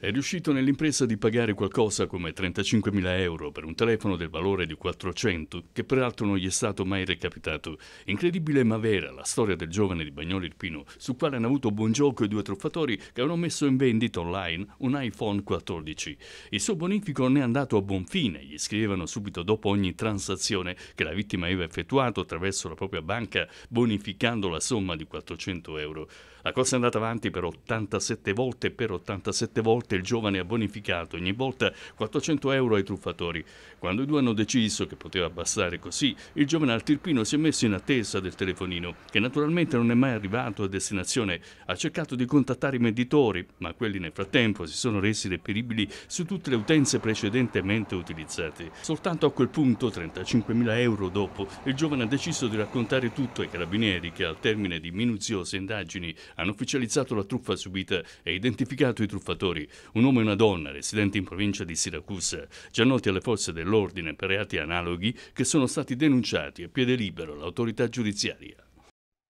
È riuscito nell'impresa di pagare qualcosa come 35.000 euro per un telefono del valore di 400, che peraltro non gli è stato mai recapitato. Incredibile ma vera la storia del giovane di Bagnoli Irpino, sul quale hanno avuto buon gioco i due truffatori che avevano messo in vendita online un iPhone 14. Il suo bonifico non è andato a buon fine, gli scrivevano subito dopo ogni transazione che la vittima aveva effettuato attraverso la propria banca, bonificando la somma di 400 euro. La cosa è andata avanti per 87 volte per 87 volte parte il giovane ha bonificato ogni volta 400 euro ai truffatori. Quando i due hanno deciso che poteva bastare così, il giovane al Tirpino si è messo in attesa del telefonino, che naturalmente non è mai arrivato a destinazione. Ha cercato di contattare i venditori, ma quelli nel frattempo si sono resi reperibili su tutte le utenze precedentemente utilizzate. Soltanto a quel punto, 35.000 euro dopo, il giovane ha deciso di raccontare tutto ai carabinieri che al termine di minuziose indagini hanno ufficializzato la truffa subita e identificato i truffatori un uomo e una donna residenti in provincia di Siracusa, già noti alle forze dell'ordine per reati analoghi, che sono stati denunciati a piede libero all'autorità giudiziaria.